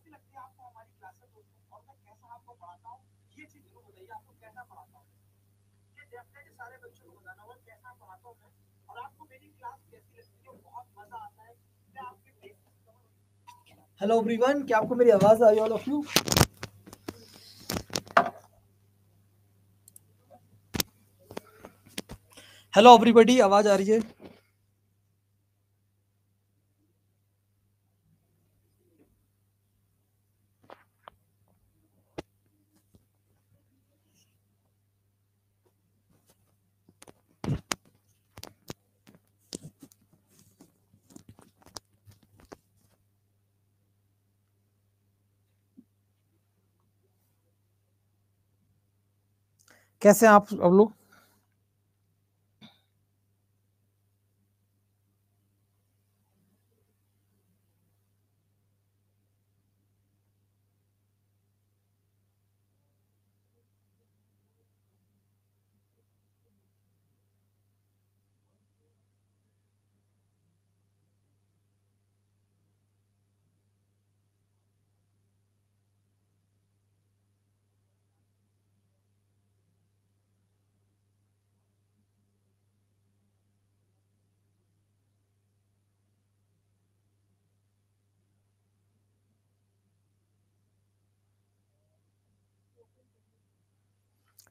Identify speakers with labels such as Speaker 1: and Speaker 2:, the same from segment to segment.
Speaker 1: कैसी लगती है आपको हमारी क्लासेस दोस्तों और मैं कैसा आपको पढ़ाता हूँ ये चीज जरूर बताइए आपको कैसा पढ़ाता हूँ ये डेफिनेटली सारे बच्चों को बताना कैसा पढ़ाता हूँ मैं और आपको मेरी क्लास कैसी लगती है बहुत मजा आता है मैं आपके हेलो एवरीवन क्या आपको मेरी आवाज आई all of you hello everybody आवाज आ रही है कैसे आप अब लोग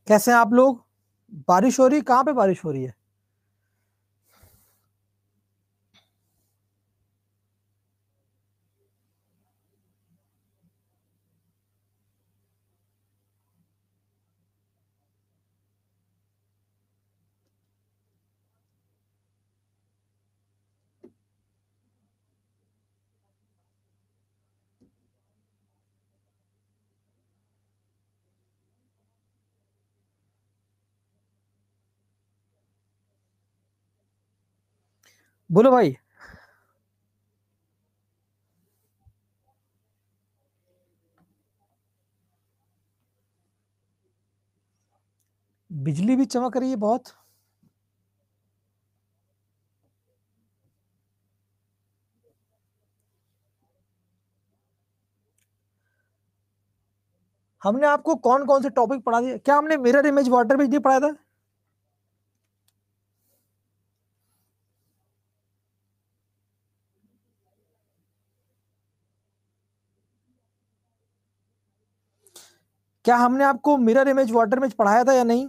Speaker 1: कैसे हैं आप लोग बारिश हो रही है कहाँ पे बारिश हो रही है बोलो भाई बिजली भी चमक रही है बहुत हमने आपको कौन कौन से टॉपिक पढ़ा दिए क्या हमने मिरर इमेज वाटर भी नहीं पढ़ाया था क्या हमने आपको मिरर इमेज वाटर इमेज पढ़ाया था या नहीं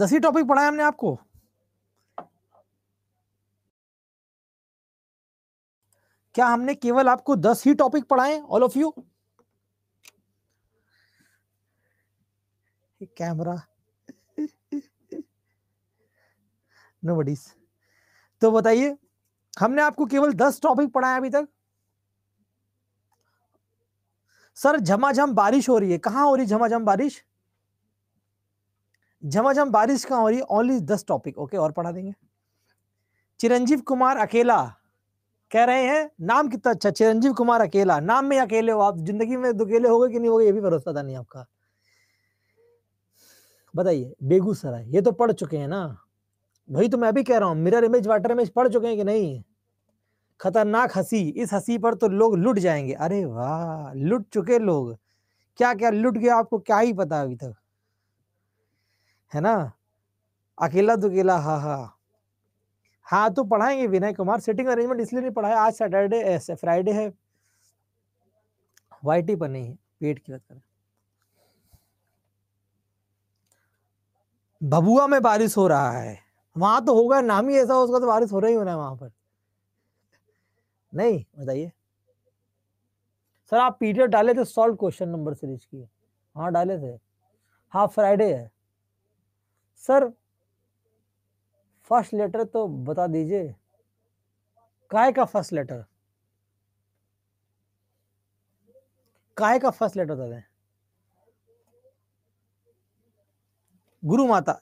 Speaker 1: दस ही टॉपिक पढ़ाया हमने आपको क्या हमने केवल आपको दस ही टॉपिक पढ़ाए all of you camera no buddies तो बताइए हमने आपको केवल दस टॉपिक पढ़ाया अभी तक सर झमाझम बारिश हो रही है कहां हो रही झमाझम बारिश झमाझम बारिश कहां हो रही है ओनली दस टॉपिक ओके और पढ़ा देंगे चिरंजीव कुमार अकेला कह रहे हैं नाम कितना अच्छा चिरंजीव कुमार अकेला नाम में अकेले हो आप जिंदगी में तो अकेले हो गए कि नहीं हो गए ये भी भरोसा था नहीं आपका बताइए बेगूसराय ये तो पढ़ चुके हैं ना भाई तो मैं भी कह रहा हूँ मिरर इमेज वाटर इमेज पढ़ चुके हैं कि नहीं खतरनाक हंसी इस हंसी पर तो लोग लुट जाएंगे अरे वाह लुट चुके लोग क्या क्या लुट गया आपको क्या ही पता अभी तक है ना अकेला दुकेला हा हा हाँ तो पढ़ाएंगे विनय कुमार सिटिंग अरेंजमेंट इसलिए नहीं पढ़ाया आज सैटरडे फ्राइडे eh, है वाई पर नहीं है पेट e की बात करें में बारिश हो रहा है वहां तो होगा नाम ही ऐसा उसका तो वारिस हो रहा ही होना है वहां पर नहीं बताइए सर आप पीडीएफ डाले थे सॉल्व क्वेश्चन नंबर सीरीज की हाँ डाले थे हाँ फ्राइडे है सर फर्स्ट लेटर तो बता दीजिए काय का फर्स्ट लेटर काय का फर्स्ट लेटर बता दें गुरु माता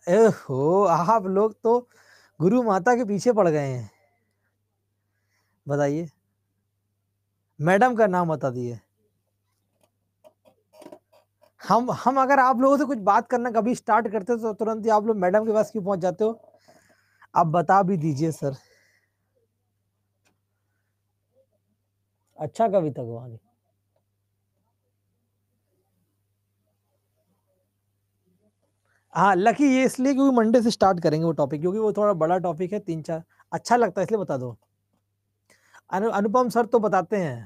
Speaker 1: हो आप लोग तो गुरु माता के पीछे पड़ गए हैं बताइए मैडम का नाम बता दिए हम हम अगर आप लोगों से कुछ बात करना कभी स्टार्ट करते हो तो तुरंत ही आप लोग मैडम के पास क्यों पहुंच जाते हो आप बता भी दीजिए सर अच्छा कविता को आगे हाँ लकी ये इसलिए क्योंकि मंडे से स्टार्ट करेंगे वो टॉपिक क्योंकि वो थोड़ा बड़ा टॉपिक है तीन चार अच्छा लगता है इसलिए बता दो अनु अनुपम सर तो बताते हैं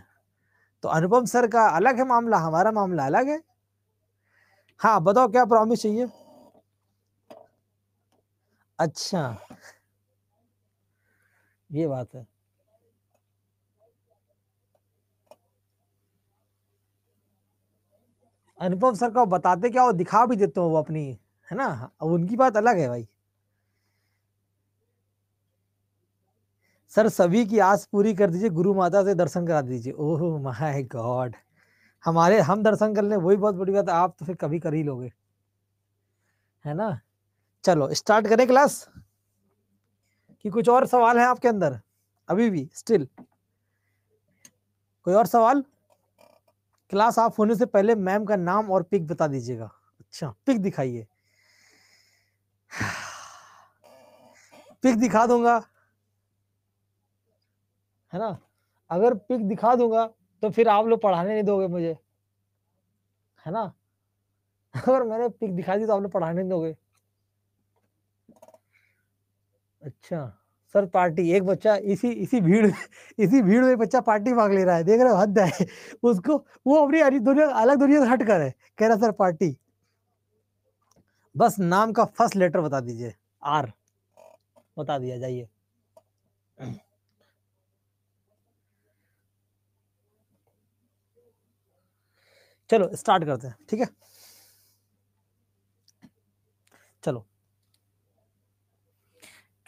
Speaker 1: तो अनुपम सर का अलग है मामला हमारा मामला अलग है हाँ बताओ क्या प्रॉमिस चाहिए अच्छा ये बात है अनुपम सर को बताते क्या वो दिखा भी देते हो वो अपनी है ना अब उनकी बात अलग है भाई सर सभी की आस पूरी कर दीजिए गुरु माता से दर्शन करा दीजिए ओह माय गॉड हमारे हम दर्शन कर ले वही बहुत बड़ी बात आप तो फिर कभी कर ही लोगे है ना चलो स्टार्ट करें क्लास कि कुछ और सवाल है आपके अंदर अभी भी स्टिल कोई और सवाल क्लास ऑफ होने से पहले मैम का नाम और पिक बता दीजिएगा अच्छा पिक दिखाइए पिक दिखा दूंगा है ना अगर पिक दिखा दूंगा तो फिर आप लोग पढ़ाने नहीं दोगे मुझे है ना अगर मैंने पिक दिखा दी तो आप लोग पढ़ाने नहीं दोगे अच्छा सर पार्टी एक बच्चा इसी इसी भीड़ इसी भीड़ में बच्चा पार्टी मांग ले रहा है देख रहे हो हद है उसको वो अपनी दुनिया अलग दुनिया से हट कर है कह रहा सर पार्टी बस नाम का फर्स्ट लेटर बता दीजिए आर बता दिया जाइए चलो स्टार्ट करते हैं ठीक है चलो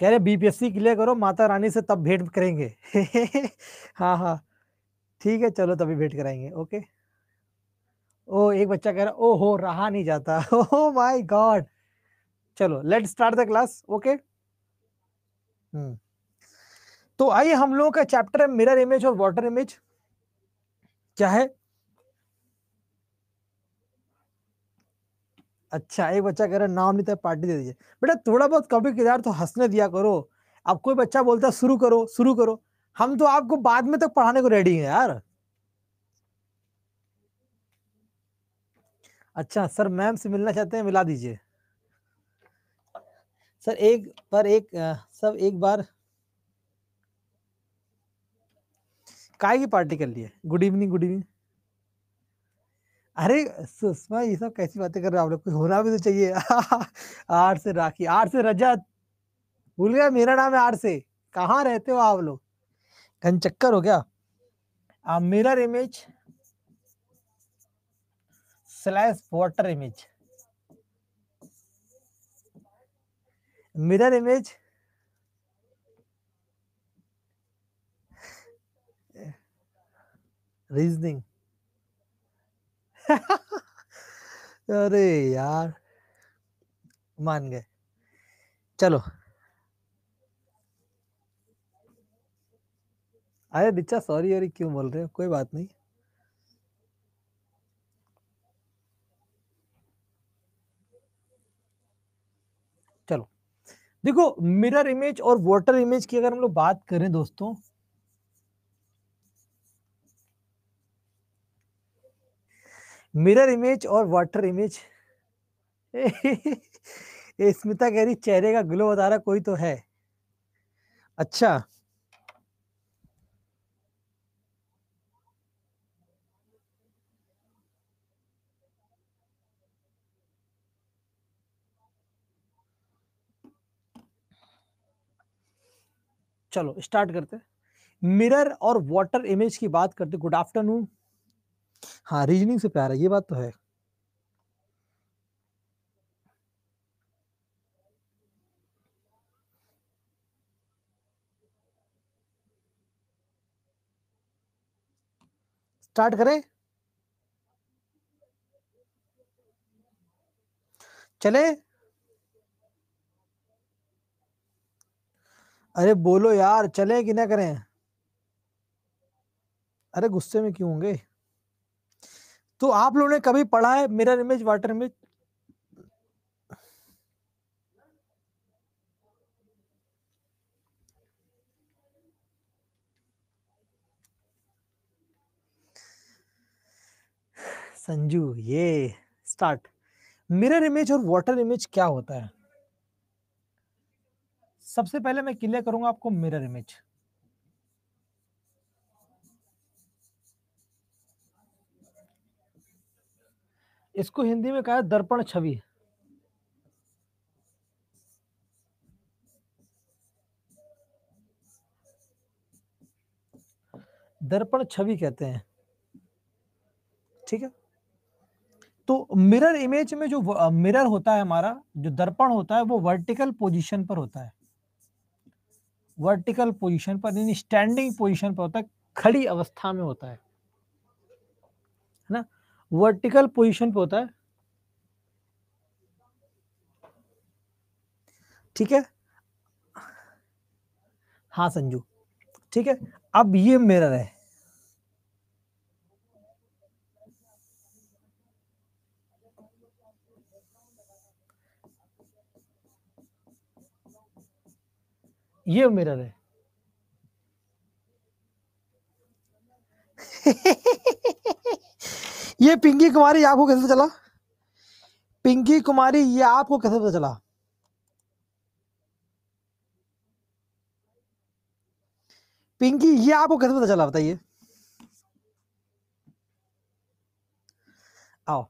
Speaker 1: कह रहे बीपीएससी क्लियर करो माता रानी से तब भेंट करेंगे हाँ हाँ ठीक है चलो तभी भेंट कराएंगे ओके ओ एक बच्चा कह रहा ओ हो रहा नहीं जाता ओ माय गॉड चलो let start the class okay तो आइए हम लोगों का चैप्टर है मिरर इमेज और वाटर इमेज क्या है अच्छा एक बच्चा कह रहा है नाम नहीं था पार्टी दे दीजिए बेटा थोड़ा बहुत कभी किरदार तो हंसने दिया करो अब कोई बच्चा बोलता है शुरू करो शुरू करो हम तो आपको बाद में तक पढ़ाने को रेडी है यार अच्छा सर मैम से मिलना चाहते हैं मिला दीजिए सर एक पर एक सब एक बार काय की पार्टी कर लिए गुड इवनिंग गुड इवनिंग अरे सुषमा ये सब कैसी बातें कर रहे हो आप लोग कुछ होना भी तो चाहिए आर से राखी आर से रजत भूल गया मेरा नाम है आर से कहाँ रहते हो आप लोग घन चक्कर हो गया आ, मेरा image slash water image mirror image reasoning अरे यार मान गए चलो अरे बिच्चा सॉरी अरे क्यों बोल रहे हो कोई बात नहीं देखो मिरर इमेज और वाटर इमेज की अगर हम लोग बात करें दोस्तों मिरर इमेज और वाटर इमेज स्मिता कह रही चेहरे का ग्लो बता रहा कोई तो है अच्छा चलो स्टार्ट करते मिरर और वाटर इमेज की बात करते गुड आफ्टरनून हाँ रीजनिंग से प्यारा ये बात तो है स्टार्ट करें चले अरे बोलो यार चले कि ना करें अरे गुस्से में क्यों होंगे तो आप लोगों ने कभी पढ़ा है mirror image water image Sanju ये स्टार्ट मिरर इमेज और वाटर इमेज क्या होता है सबसे पहले मैं क्लियर करूंगा आपको मिरर इमेज इसको हिंदी में कहा दर्पण छवि दर्पण छवि कहते हैं ठीक है तो मिरर इमेज में जो मिरर होता है हमारा जो दर्पण होता है वो वर्टिकल पोजीशन पर होता है वर्टिकल पोजीशन पर यानी स्टैंडिंग पोजीशन पर होता है खड़ी अवस्था में होता है है ना वर्टिकल पोजीशन पर होता है ठीक है हाँ संजू ठीक है अब ये मिरर है ये मिरर है ये पिंकी कुमारी आपको कैसे चला पिंकी कुमारी ये आपको कैसे पता चला पिंकी ये आपको कैसे पता चला बताइए आओ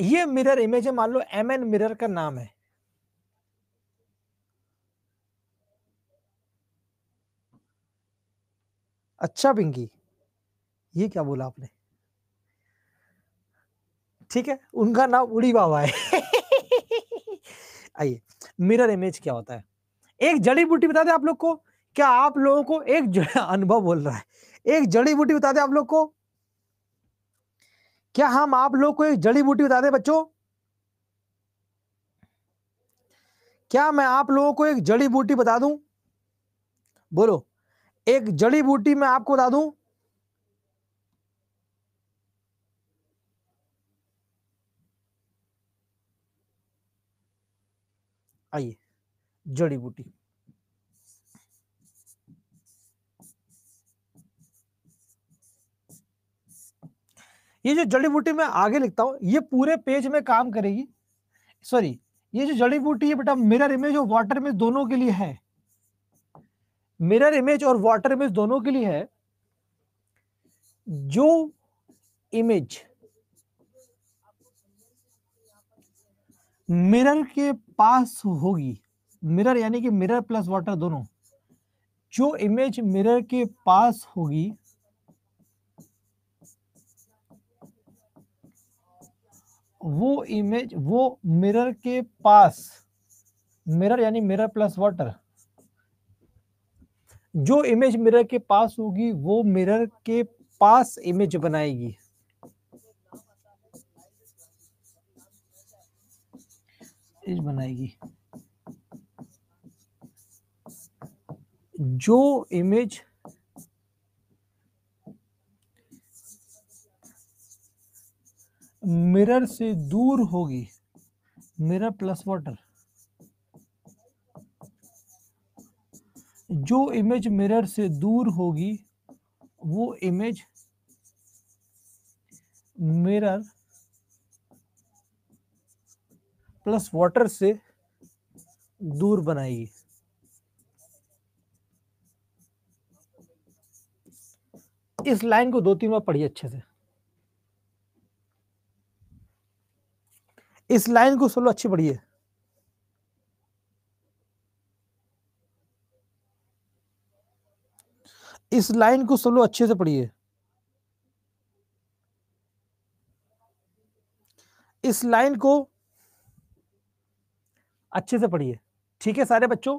Speaker 1: ये मिरर इमेज है मान लो एम एन मिरर का नाम है अच्छा पिंकी ये क्या बोला आपने ठीक है उनका नाम उड़ी बाबा है आइए मिरर इमेज क्या होता है एक जड़ी बूटी बता दे आप लोग को क्या आप लोगों को एक अनुभव बोल रहा है एक जड़ी बूटी बता दे आप लोग को क्या हम आप लोग को एक जड़ी बूटी बता दे बच्चों क्या मैं आप लोगों को एक जड़ी बूटी बता दूं बोलो एक जड़ी बूटी मैं आपको बता दूं आइए जड़ी बूटी ये जो जड़ी बूटी मैं आगे लिखता हूं ये पूरे पेज में काम करेगी सॉरी ये जो जड़ी बूटी है बेटा मिरर इमेज और वाटर इमेज दोनों के लिए है मिरर इमेज और वाटर इमेज दोनों के लिए है जो इमेज मिरर के पास होगी मिरर यानी कि मिरर प्लस वाटर दोनों जो इमेज मिरर के पास होगी वो इमेज वो मिरर के पास मिरर यानी मिरर प्लस वाटर जो इमेज मिरर के पास होगी वो मिरर के पास इमेज बनाएगी इमेज बनाएगी जो इमेज मिरर से दूर होगी मिरर प्लस वाटर जो इमेज मिरर से दूर होगी वो इमेज मिरर प्लस वाटर से दूर बनाएगी इस लाइन को दो तीन बार पढ़िए अच्छे से इस लाइन को सोलो अच्छी पढ़िए इस लाइन को सब लोग अच्छे से पढ़िए इस लाइन को अच्छे से पढ़िए ठीक है सारे बच्चों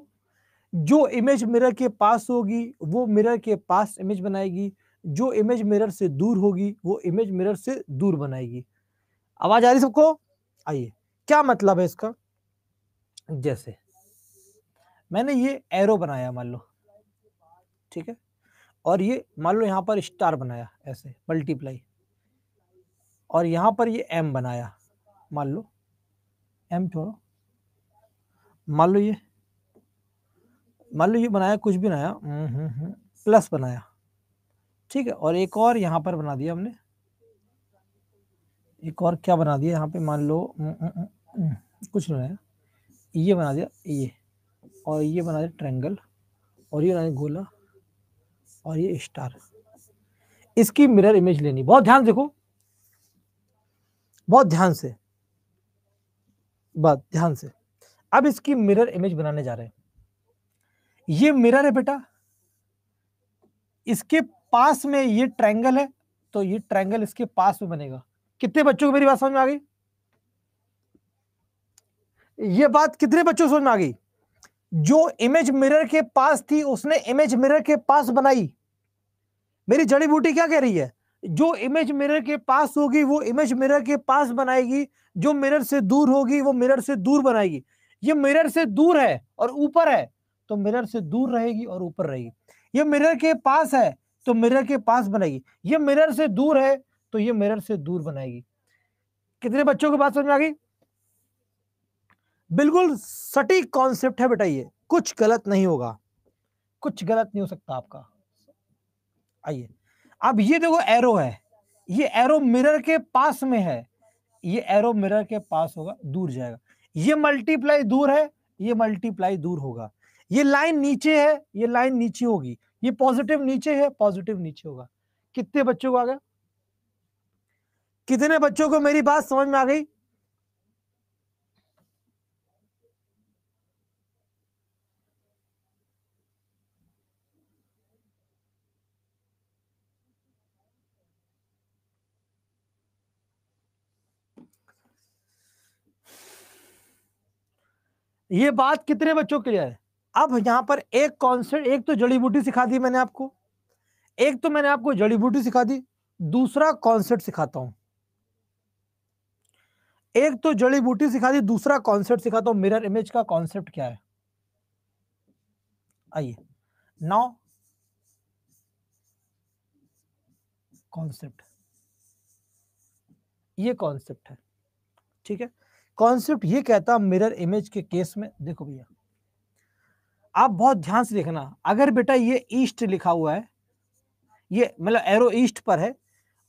Speaker 1: जो इमेज मिरर के पास होगी वो मिरर के पास इमेज बनाएगी जो इमेज मिरर से दूर होगी वो इमेज मिरर से दूर बनाएगी आवाज आ रही सबको आइए क्या मतलब है इसका जैसे मैंने ये एरो बनाया मान लो ठीक है और ये मान लो यहाँ पर स्टार बनाया ऐसे मल्टीप्लाई और यहाँ पर ये एम बनाया मान लो एम छोड़ो मान लो ये मान लो ये बनाया कुछ भी बनाया प्लस हम्म, हम्म, हम्म, बनाया ठीक है और एक और यहाँ पर बना दिया हमने एक और क्या बना दिया यहाँ पे मान लो कुछ बनाया ये बना दिया ये और ये बना दिया ट्रैंगल और ये बना दिया गोला और ये स्टार इसकी मिरर इमेज लेनी बहुत ध्यान देखो बहुत ध्यान से बात ध्यान से अब इसकी मिरर इमेज बनाने जा रहे हैं ये मिरर है बेटा इसके पास में ये ट्रायंगल है तो ये ट्रायंगल इसके पास में बनेगा कितने बच्चों को मेरी बात समझ में आ गई ये बात कितने बच्चों समझ में आ गई जो इमेज मिरर के पास थी उसने इमेज मिरर के पास बनाई मेरी जड़ी बूटी क्या कह रही है जो इमेज मिरर के पास होगी वो इमेज मिरर के पास बनाएगी जो मिरर से दूर होगी वो मिरर से दूर बनाएगी ये मिरर से दूर है और ऊपर है तो मिरर से दूर रहेगी और ऊपर रहेगी ये मिरर के पास है तो मिरर के पास बनाएगी ये मिरर से दूर है तो ये मिरर से दूर बनाएगी कितने बच्चों की बात समझ में आ गई बिल्कुल सटीक कॉन्सेप्ट है बेटा ये कुछ गलत नहीं होगा कुछ गलत नहीं हो सकता आपका आइए अब ये देखो एरो है ये एरो मिरर के पास में है ये एरो मिरर के पास होगा दूर जाएगा ये मल्टीप्लाई दूर है ये मल्टीप्लाई दूर होगा ये लाइन नीचे है ये लाइन नीचे होगी ये पॉजिटिव नीचे है पॉजिटिव नीचे होगा कितने बच्चों को आ गया कितने बच्चों को मेरी बात समझ में आ गई ये बात कितने बच्चों के लिए है अब यहाँ पर एक कॉन्सेप्ट एक तो जड़ी बूटी सिखा दी मैंने आपको एक तो मैंने आपको जड़ी बूटी सिखा दी दूसरा कॉन्सेप्ट सिखाता हूं एक तो जड़ी बूटी सिखा दी दूसरा कॉन्सेप्ट सिखाता हूं मिरर इमेज का कॉन्सेप्ट क्या है आइए नौ कॉन्सेप्ट ये कॉन्सेप्ट है ठीक है कॉन्सेप्ट ये कहता मिरर इमेज के केस में देखो भैया आप बहुत ध्यान से देखना अगर बेटा ये ईस्ट लिखा हुआ है ये मतलब एरो ईस्ट पर है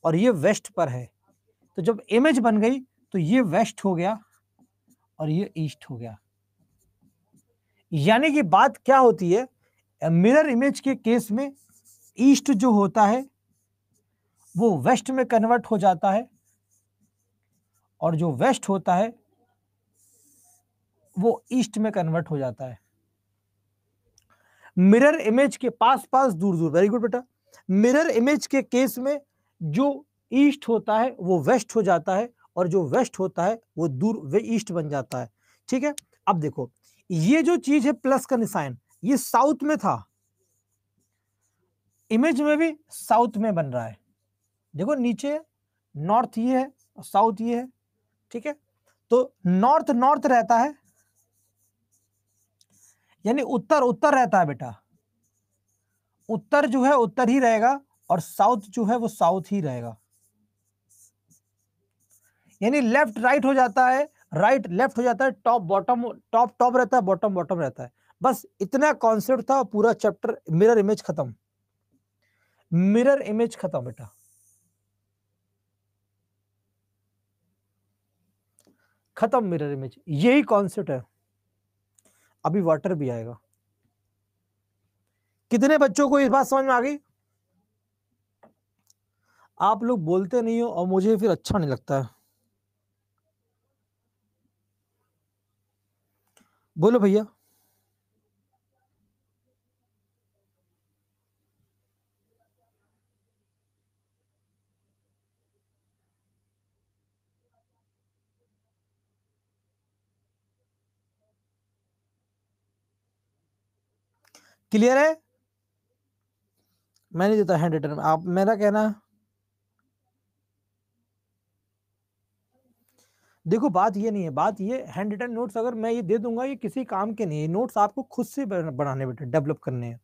Speaker 1: और ये वेस्ट पर है तो जब इमेज बन गई तो ये वेस्ट हो गया और ये ईस्ट हो गया यानी कि बात क्या होती है मिरर इमेज के केस में ईस्ट जो होता है वो वेस्ट में कन्वर्ट हो जाता है और जो वेस्ट होता है वो ईस्ट में कन्वर्ट हो जाता है मिरर इमेज के पास पास दूर दूर वेरी गुड बेटा मिरर इमेज के केस में जो ईस्ट होता है वो वेस्ट हो जाता है और जो वेस्ट होता है वो दूर वे ईस्ट बन जाता है ठीक है अब देखो ये जो चीज है प्लस का निशान ये साउथ में था इमेज में भी साउथ में बन रहा है देखो नीचे नॉर्थ ये है साउथ ये है ठीक है तो नॉर्थ नॉर्थ रहता है यानी उत्तर उत्तर रहता है बेटा उत्तर जो है उत्तर ही रहेगा और साउथ जो है वो साउथ ही रहेगा यानी लेफ्ट राइट हो जाता है राइट लेफ्ट हो जाता है टॉप बॉटम टॉप टॉप रहता है बॉटम बॉटम रहता है बस इतना कॉन्सेप्ट था पूरा चैप्टर मिरर इमेज खत्म मिरर इमेज खत्म बेटा खत्म मिरर इमेज यही कॉन्सेप्ट है अभी वाटर भी आएगा कितने बच्चों को इस बात समझ में आ गई आप लोग बोलते नहीं हो और मुझे फिर अच्छा नहीं लगता है बोलो भैया क्लियर है मैं नहीं देता हैंड रिटर्न आप मेरा कहना देखो बात ये नहीं है बात ये हैंड रिटर्न नोट्स अगर मैं ये दे दूंगा ये किसी काम के नहीं है नोट्स आपको खुद से बनाने बेटे डेवलप करने हैं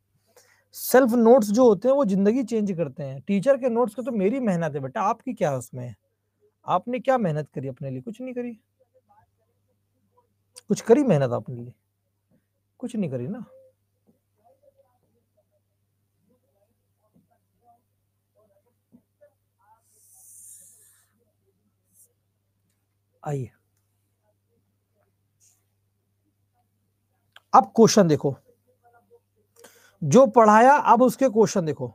Speaker 1: सेल्फ नोट्स जो होते हैं वो जिंदगी चेंज करते हैं टीचर के नोट्स का तो मेरी मेहनत है बेटा आपकी क्या है उसमें आपने क्या मेहनत करी अपने लिए कुछ नहीं करी कुछ करी मेहनत अपने लिए कुछ नहीं करी ना आइए अब क्वेश्चन देखो जो पढ़ाया अब उसके क्वेश्चन देखो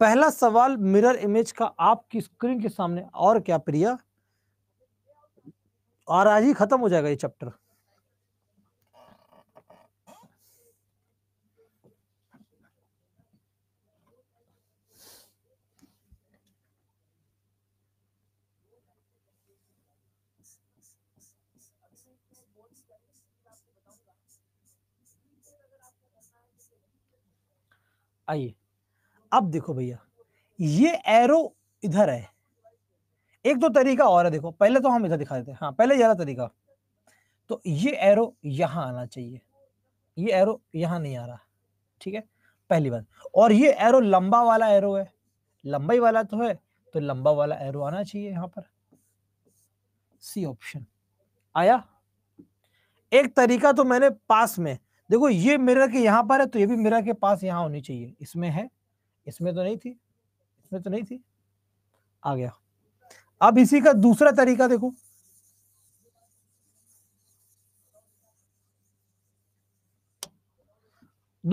Speaker 1: पहला सवाल मिरर इमेज का आपकी स्क्रीन के सामने और क्या प्रिया और आज ही खत्म हो जाएगा ये चैप्टर आइए अब देखो भैया ये एरो इधर है एक तो तरीका और है देखो पहले तो हम इधर दिखा देते हैं हाँ पहले ज्यादा तरीका तो ये एरो यहाँ आना चाहिए ये एरो यहाँ नहीं आ रहा ठीक है पहली बात और ये एरो लंबा वाला एरो है लंबाई वाला तो है तो लंबा वाला एरो आना चाहिए यहाँ पर सी ऑप्शन आया एक तरीका तो मैंने पास में देखो ये मिरर के यहाँ पर है तो ये भी मिरर के पास यहाँ होनी चाहिए इसमें है इसमें तो नहीं थी इसमें तो नहीं थी आ गया अब इसी का दूसरा तरीका देखो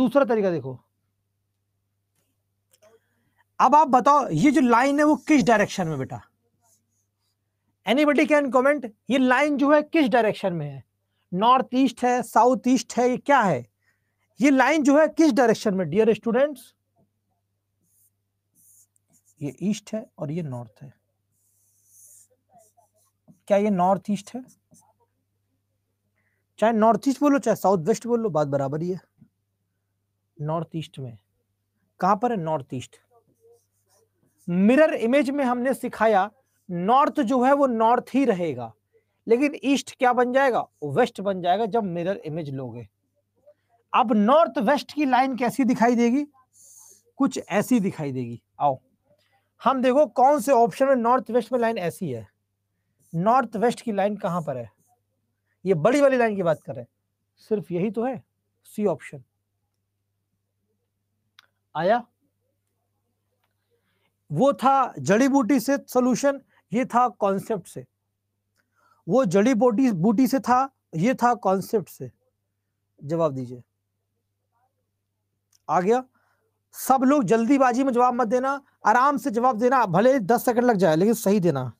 Speaker 1: दूसरा तरीका देखो अब आप बताओ ये जो लाइन है वो किस डायरेक्शन में बेटा एनीबडी कैन कमेंट ये लाइन जो है किस डायरेक्शन में है नॉर्थ ईस्ट है साउथ ईस्ट है ये क्या है ये लाइन जो है किस डायरेक्शन में डियर स्टूडेंट्स ये ईस्ट है और ये नॉर्थ है क्या ये नॉर्थ ईस्ट है चाहे नॉर्थ ईस्ट बोलो चाहे साउथ वेस्ट बोलो बात बराबर ही है नॉर्थ ईस्ट में कहां पर है नॉर्थ ईस्ट मिरर इमेज में हमने सिखाया नॉर्थ जो है वो नॉर्थ ही रहेगा लेकिन ईस्ट क्या बन जाएगा वेस्ट बन जाएगा जब मिरर इमेज लोगे अब नॉर्थ वेस्ट की लाइन कैसी दिखाई देगी कुछ ऐसी दिखाई देगी आओ हम देखो कौन से ऑप्शन में नॉर्थ वेस्ट में लाइन ऐसी है नॉर्थ वेस्ट की लाइन कहां पर है ये बड़ी वाली लाइन की बात कर रहे हैं सिर्फ यही तो है सी ऑप्शन आया वो था जड़ी बूटी से सोल्यूशन ये था कॉन्सेप्ट से वो जड़ी बूटी बूटी से था ये था कॉन्सेप्ट से जवाब दीजिए आ गया सब लोग जल्दीबाजी में जवाब मत देना आराम से जवाब देना भले दस सेकंड लग जाए लेकिन सही देना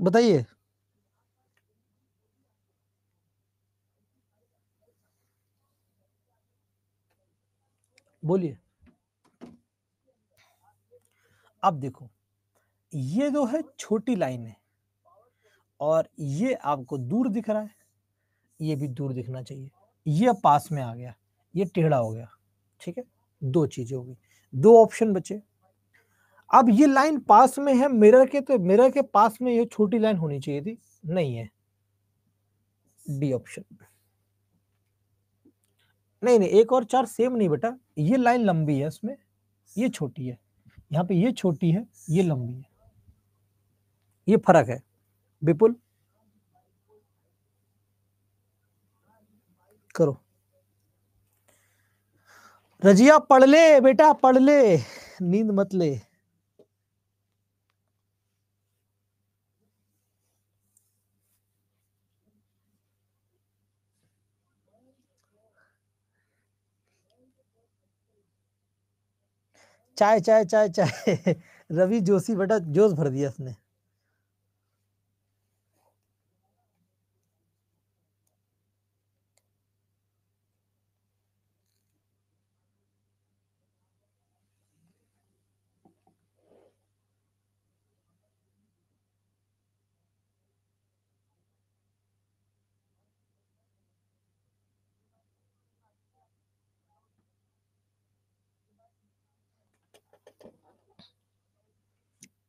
Speaker 1: बताइए बोलिए अब देखो ये जो है छोटी लाइन है और ये आपको दूर दिख रहा है ये भी दूर दिखना चाहिए ये पास में आ गया ये टेढ़ा हो गया ठीक है दो चीजें होगी दो ऑप्शन बचे अब ये लाइन पास में है मिरर के तो मिरर के पास में ये छोटी लाइन होनी चाहिए थी नहीं है डी ऑप्शन नहीं नहीं एक और चार सेम नहीं बेटा ये लाइन लंबी है इसमें ये छोटी है यहाँ पे ये छोटी है ये लंबी है ये फर्क है विपुल करो रजिया पढ़ ले बेटा पढ़ ले नींद मत ले चाय चाय चाय चाय रवि जोशी बेटा जोश भर दिया उसने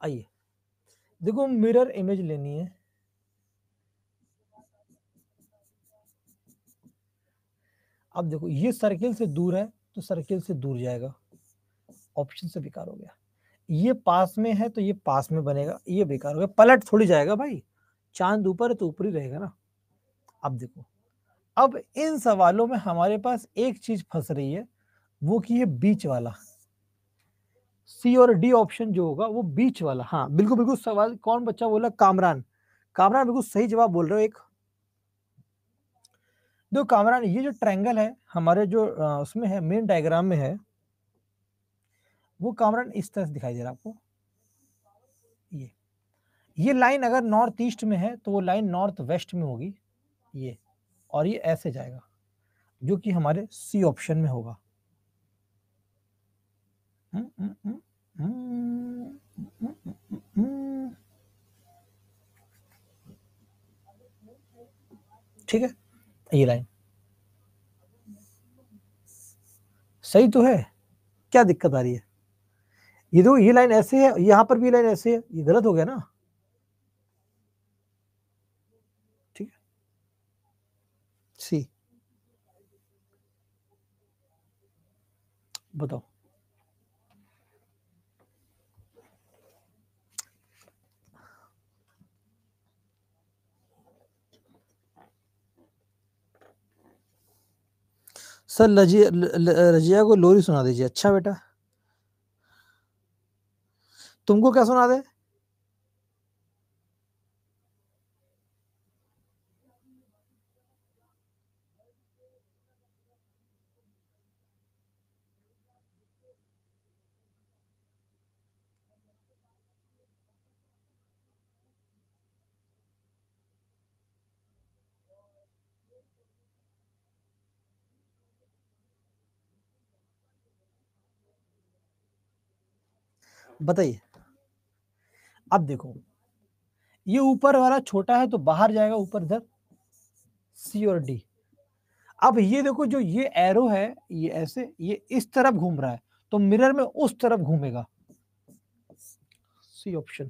Speaker 1: आइए देखो मिरर इमेज लेनी है अब देखो ये सर्किल से दूर है तो सर्किल से दूर जाएगा ऑप्शन से बेकार हो गया ये पास में है तो ये पास में बनेगा ये बेकार हो गया पलट थोड़ी जाएगा भाई चांद ऊपर है तो ऊपर ही रहेगा ना अब देखो अब इन सवालों में हमारे पास एक चीज फंस रही है वो कि ये बीच वाला सी और डी ऑप्शन जो होगा वो बीच वाला हाँ बिल्कुल बिल्कुल सवाल कौन बच्चा बोला कामरान कामरान बिल्कुल सही जवाब बोल रहे हो एक देखो कामरान ये जो ट्रायंगल है हमारे जो उसमें है मेन डायग्राम में है वो कामरान इस तरह से दिखाई दे रहा आपको ये ये लाइन अगर नॉर्थ ईस्ट में है तो वो लाइन नॉर्थ वेस्ट में होगी ये और ये ऐसे जाएगा जो कि हमारे सी ऑप्शन में होगा ठीक है ये लाइन सही तो है क्या दिक्कत आ रही है ये दो ये लाइन ऐसे है यहां पर भी लाइन ऐसे है ये गलत हो गया ना ठीक है सी बताओ सर लजिया रजिया को लोरी सुना दीजिए अच्छा बेटा तुमको क्या सुना दे बताइए अब देखो ये ऊपर वाला छोटा है तो बाहर जाएगा ऊपर इधर सी और डी अब ये देखो जो ये एरो है ये ऐसे ये इस तरफ घूम रहा है तो मिरर में उस तरफ घूमेगा सी ऑप्शन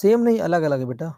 Speaker 1: सेम नहीं अलग अलग है बेटा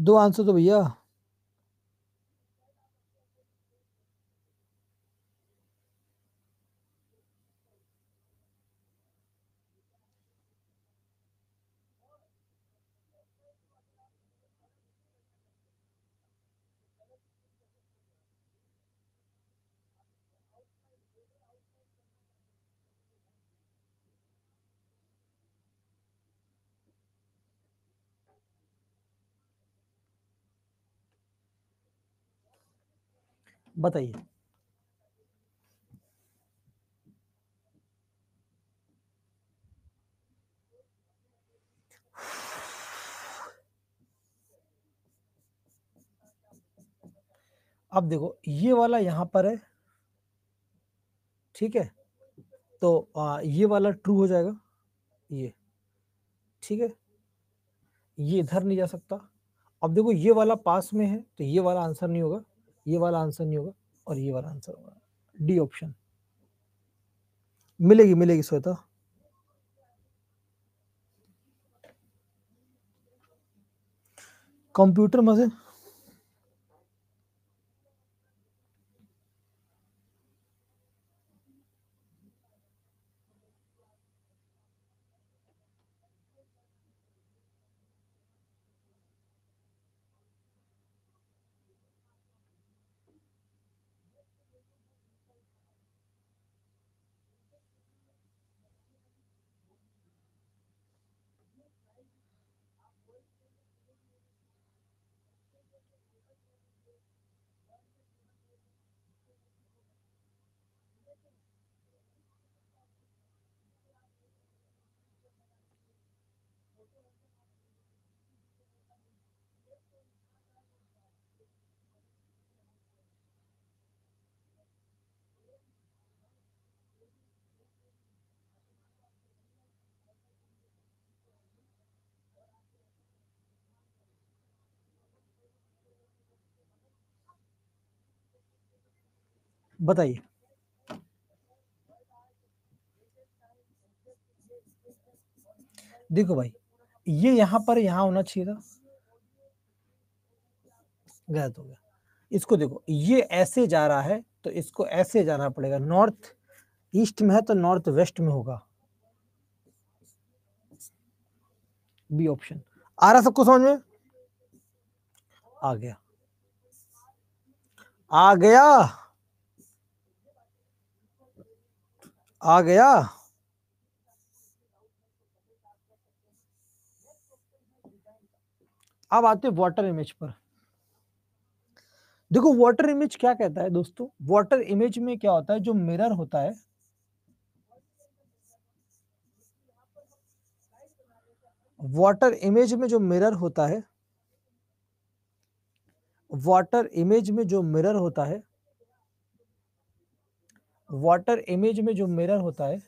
Speaker 1: दो आंसर तो भैया बताइए अब देखो ये वाला यहां पर है ठीक है तो आ, ये वाला ट्रू हो जाएगा ये ठीक है ये इधर नहीं जा सकता अब देखो ये वाला पास में है तो ये वाला आंसर नहीं होगा ये वाला आंसर नहीं होगा और ये वाला आंसर होगा डी ऑप्शन मिलेगी मिलेगी श्वेता कंप्यूटर में से बताइए देखो भाई ये यहां पर यहां होना चाहिए था गलत हो गया इसको देखो ये ऐसे जा रहा है तो इसको ऐसे जाना पड़ेगा नॉर्थ ईस्ट में है तो नॉर्थ वेस्ट में होगा बी ऑप्शन आ रहा सबको समझ में आ गया आ गया आ गया अब आते वाटर इमेज पर देखो वाटर इमेज क्या कहता है दोस्तों वाटर इमेज में क्या होता है जो मिरर होता है वाटर इमेज में जो मिरर होता है वाटर इमेज में जो मिरर होता है वाटर इमेज में जो मिरर होता है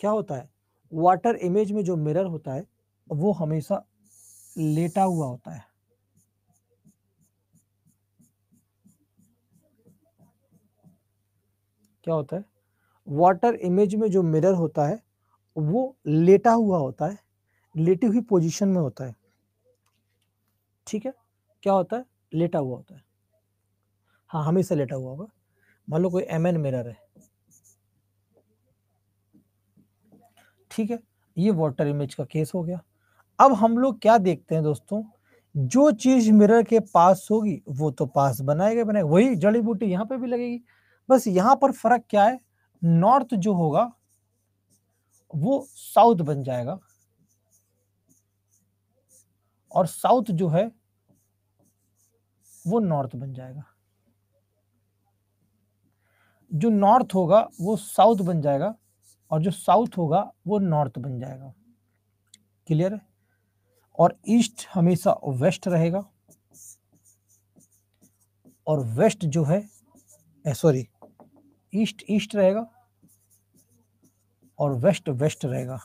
Speaker 1: क्या होता है वाटर इमेज में जो मिरर होता है वो हमेशा लेटा हुआ होता है क्या होता है वाटर इमेज में जो मिरर होता है वो लेटा हुआ होता है लेटी हुई पोजीशन में होता है ठीक है क्या होता है लेटा हुआ होता है हाँ हमेशा लेटा हुआ होगा मान लो कोई एम एन मिरर है ठीक है ये वाटर इमेज का केस हो गया अब हम लोग क्या देखते हैं दोस्तों जो चीज मिरर के पास होगी वो तो पास बनाएगा बनाएगा वही जड़ी बूटी यहां पे भी लगेगी बस यहां पर फर्क क्या है नॉर्थ जो होगा वो साउथ बन जाएगा और साउथ जो है वो नॉर्थ बन जाएगा जो नॉर्थ होगा वो साउथ बन जाएगा और जो साउथ होगा वो नॉर्थ बन जाएगा क्लियर है और ईस्ट हमेशा वेस्ट रहेगा और वेस्ट जो है सॉरी ईस्ट ईस्ट रहेगा और वेस्ट वेस्ट रहेगा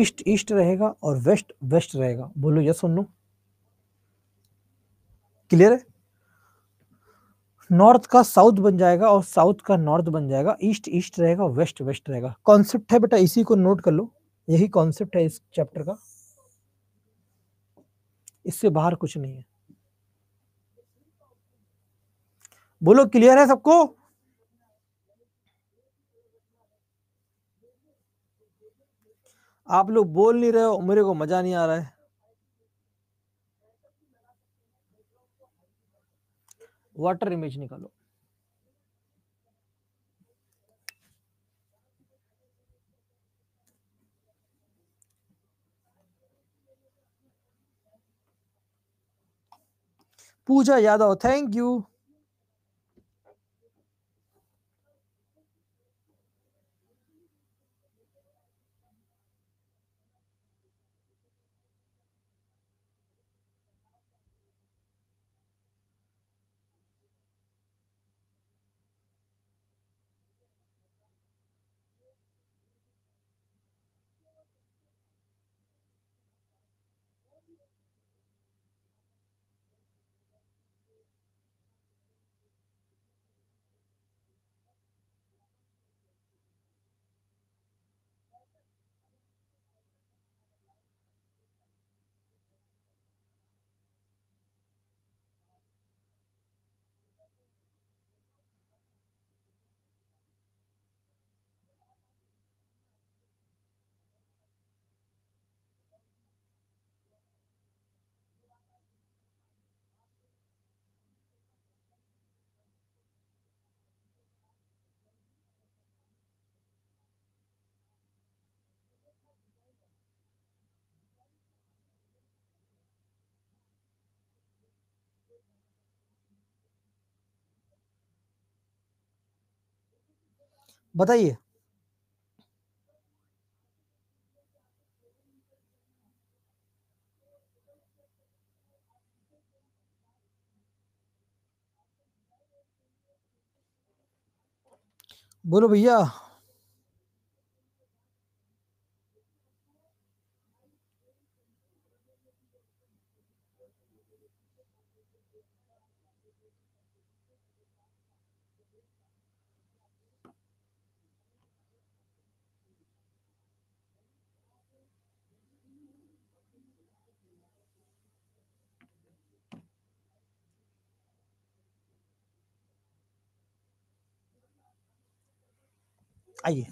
Speaker 1: ईस्ट ईस्ट रहेगा और वेस्ट वेस्ट रहेगा बोलो यस सुन लो क्लियर है नॉर्थ का साउथ बन जाएगा और साउथ का नॉर्थ बन जाएगा ईस्ट ईस्ट रहेगा वेस्ट वेस्ट रहेगा कॉन्सेप्ट है बेटा इसी को नोट कर लो यही कॉन्सेप्ट है इस चैप्टर का इससे बाहर कुछ नहीं है बोलो क्लियर है सबको आप लोग बोल नहीं रहे हो मेरे को मजा नहीं आ रहा है वाटर इमेज निकालो पूजा यादव थैंक यू बताइए बोलो भैया आइए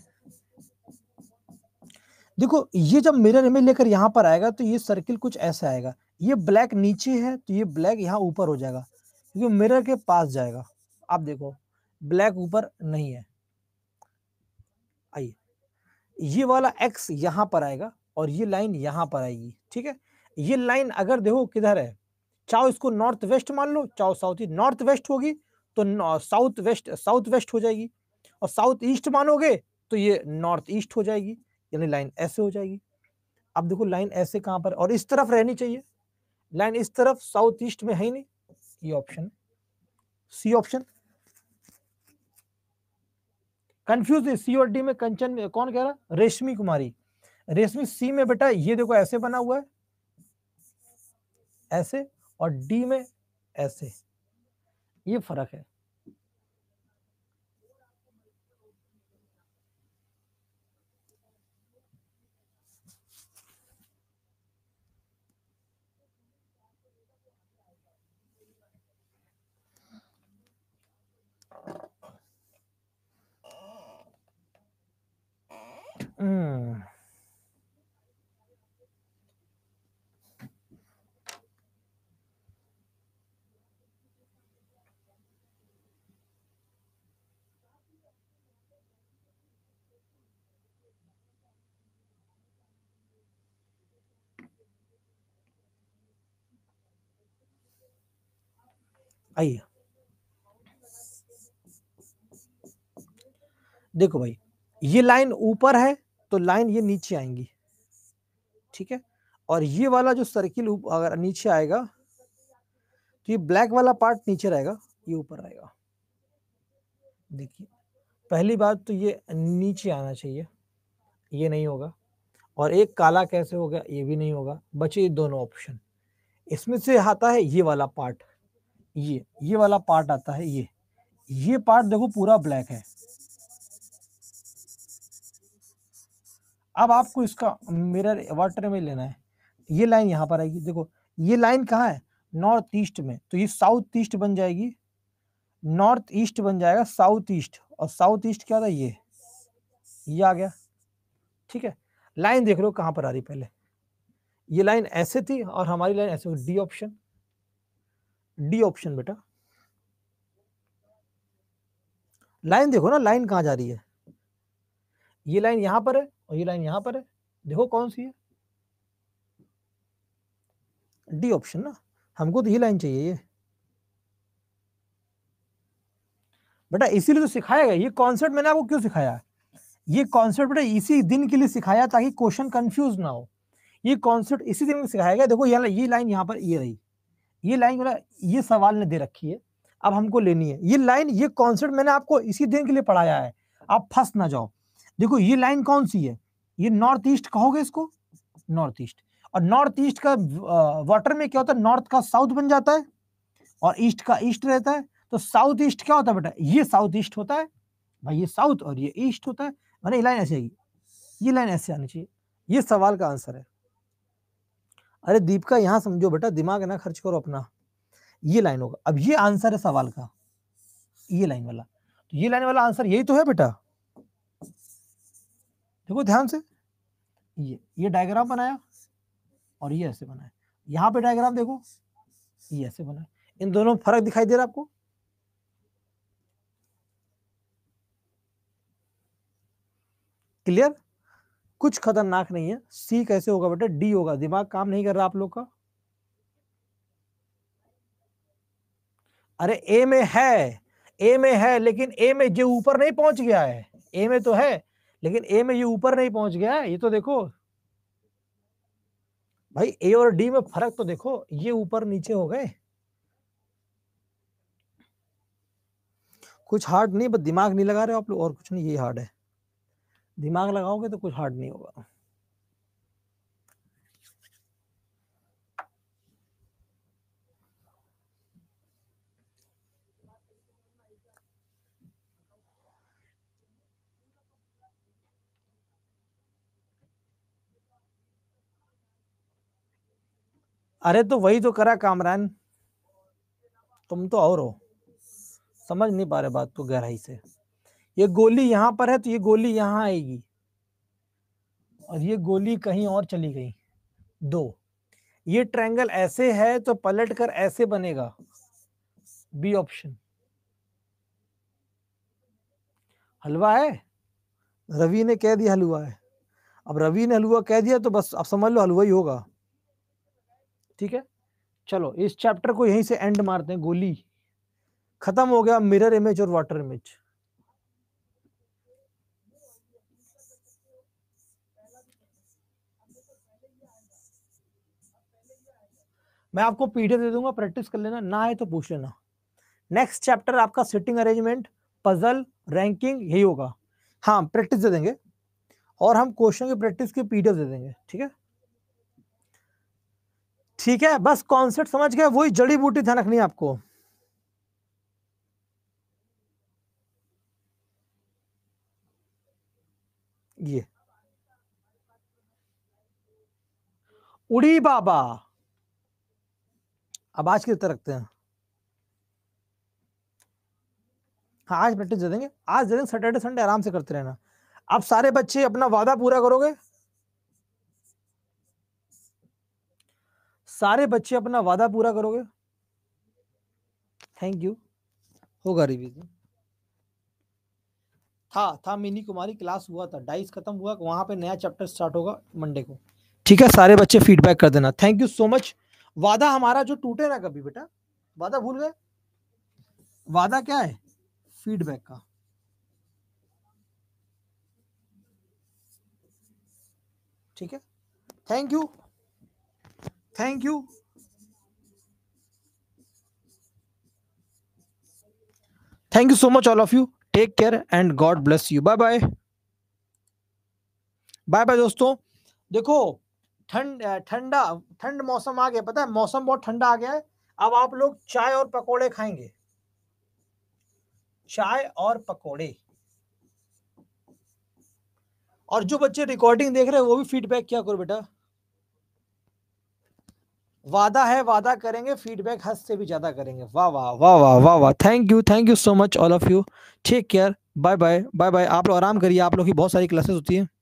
Speaker 1: देखो ये जब मिरर इमेज लेकर यहां पर आएगा तो ये सर्किल कुछ ऐसा आएगा ये ब्लैक नीचे है तो ये ब्लैक यहाँ ऊपर हो जाएगा क्योंकि मिरर के पास जाएगा आप देखो ब्लैक ऊपर नहीं है आइए ये वाला एक्स यहां पर आएगा और ये लाइन यहां पर आएगी ठीक है ये लाइन अगर देखो किधर है चाहो इसको नॉर्थ वेस्ट मान लो चाहो साउथ नॉर्थ वेस्ट होगी तो साउथ वेस्ट साउथ वेस्ट हो जाएगी और साउथ ईस्ट मानोगे तो ये नॉर्थ ईस्ट हो जाएगी यानी लाइन ऐसे हो जाएगी अब देखो लाइन ऐसे कहां पर और इस तरफ रहनी चाहिए लाइन इस तरफ साउथ ईस्ट में है ही नहीं ये ऑप्शन सी ऑप्शन कंफ्यूज है सी और डी में कंचन में कौन कह रहा रेशमी कुमारी रेशमी सी में बेटा ये देखो ऐसे बना हुआ है ऐसे और डी में ऐसे ये फर्क है Hmm. आइए देखो भाई ये लाइन ऊपर है तो लाइन ये नीचे आएंगी ठीक है और ये वाला जो सर्किल अगर नीचे आएगा तो ये ब्लैक वाला पार्ट नीचे रहेगा ये ऊपर रहेगा देखिए पहली बात तो ये नीचे आना चाहिए ये नहीं होगा और एक काला कैसे होगा ये भी नहीं होगा बचे दोनों ऑप्शन इसमें से आता है ये वाला पार्ट ये ये वाला पार्ट आता है ये ये पार्ट देखो पूरा ब्लैक है अब आपको इसका मिरर वाटर में लेना है ये लाइन यहाँ पर आएगी देखो ये लाइन कहाँ है नॉर्थ ईस्ट में तो ये साउथ ईस्ट बन जाएगी नॉर्थ ईस्ट बन जाएगा साउथ ईस्ट और साउथ ईस्ट क्या था ये ये आ गया ठीक है लाइन देख लो कहाँ पर आ रही पहले ये लाइन ऐसे थी और हमारी लाइन ऐसे डी ऑप्शन डी ऑप्शन बेटा लाइन देखो ना लाइन कहाँ जा रही है ये लाइन यहां पर है और ये लाइन यहां पर है देखो कौन सी है डी ऑप्शन ना हमको तो ये लाइन चाहिए ये बेटा इसीलिए तो सिखाया गया ये कॉन्सेप्ट मैंने आपको क्यों सिखाया है ये कॉन्सेप्ट बेटा इसी दिन के लिए सिखाया ताकि क्वेश्चन कंफ्यूज ना हो ये कॉन्सेप्ट इसी दिन में सिखाया गया देखो यहाँ ये लाइन यहाँ पर ये रही ये लाइन बोला ये सवाल ने दे रखी है अब हमको लेनी है ये लाइन ये कॉन्सेप्ट मैंने आपको इसी दिन के लिए पढ़ाया है आप फंस ना जाओ देखो ये लाइन कौन सी है ये नॉर्थ ईस्ट कहोगे इसको नॉर्थ ईस्ट और नॉर्थ ईस्ट का वाटर में क्या होता है नॉर्थ का साउथ बन जाता है और ईस्ट का ईस्ट रहता है तो साउथ ईस्ट क्या होता है बेटा ये साउथ ईस्ट होता है भाई ये साउथ और ये ईस्ट होता है मैंने ये लाइन ऐसे आएगी ये लाइन ऐसे आनी चाहिए ये सवाल का आंसर है अरे दीपका यहाँ समझो बेटा दिमाग ना खर्च करो अपना ये लाइन होगा अब ये आंसर है सवाल का ये लाइन वाला तो ये लाइन वाला आंसर यही तो है बेटा देखो ध्यान से ये ये डायग्राम बनाया और ये ऐसे बनाया यहाँ पे डायग्राम देखो ये ऐसे बनाया इन दोनों में फर्क दिखाई दे रहा है आपको क्लियर कुछ खतरनाक नहीं है सी कैसे होगा बेटा डी होगा दिमाग काम नहीं कर रहा आप लोग का अरे ए में है ए में है लेकिन ए में जो ऊपर नहीं पहुंच गया है ए में तो है लेकिन ए में ये ऊपर नहीं पहुंच गया ये तो देखो भाई ए और डी में फर्क तो देखो ये ऊपर नीचे हो गए कुछ हार्ड नहीं बस दिमाग नहीं लगा रहे हो आप लोग और कुछ नहीं ये हार्ड है दिमाग लगाओगे तो कुछ हार्ड नहीं होगा अरे तो वही तो करा कामरान तुम तो और हो समझ नहीं पा रहे बात को गहराई से ये गोली यहां पर है तो ये गोली यहां आएगी और ये गोली कहीं और चली गई दो ये ट्रायंगल ऐसे है तो पलट कर ऐसे बनेगा बी ऑप्शन हलवा है रवि ने कह दिया हलवा है अब रवि ने हलवा कह दिया तो बस अब समझ लो हलवा ही होगा ठीक है चलो इस चैप्टर को यहीं से एंड मारते हैं गोली खत्म हो गया मिरर इमेज और वाटर इमेज मैं आपको पीडीएफ दे दूंगा प्रैक्टिस कर लेना ना आए तो पूछ लेना नेक्स्ट चैप्टर आपका सिटिंग अरेंजमेंट पजल रैंकिंग यही होगा हाँ प्रैक्टिस दे देंगे और हम क्वेश्चन की प्रैक्टिस की पीडीएफ दे देंगे ठीक है ठीक है बस कॉन्सेप्ट समझ गए वही जड़ी बूटी ध्यान रखनी है आपको ये उड़ी बाबा अब आज तरह रखते हैं हाँ आज प्रैक्टिस दे देंगे आज दे देंगे सैटरडे संडे आराम से करते रहना आप सारे बच्चे अपना वादा पूरा करोगे सारे बच्चे अपना वादा पूरा करोगे थैंक यू होगा रिवीजन था था मिनी कुमारी क्लास हुआ था डाइस खत्म हुआ वहां पे नया चैप्टर स्टार्ट होगा मंडे को ठीक है सारे बच्चे फीडबैक कर देना थैंक यू सो मच वादा हमारा जो टूटे ना कभी बेटा वादा भूल गए वादा क्या है फीडबैक का ठीक है thank you thank you thank you so much all of you take care and god bless you bye bye bye bye दोस्तों देखो ठंड ठंडा ठंड मौसम आ गया पता है मौसम बहुत ठंडा आ गया है अब आप लोग चाय और पकोड़े खाएंगे चाय और पकोड़े और जो बच्चे रिकॉर्डिंग देख रहे हैं वो भी फीडबैक क्या करो बेटा वादा है वादा करेंगे फीडबैक हद से भी ज्यादा करेंगे वाह वाह वाह वाह वाह वाह thank you thank you so much all of you take care bye bye bye bye आप लोग आराम करिए आप लोग की बहुत सारी क्लासेस होती है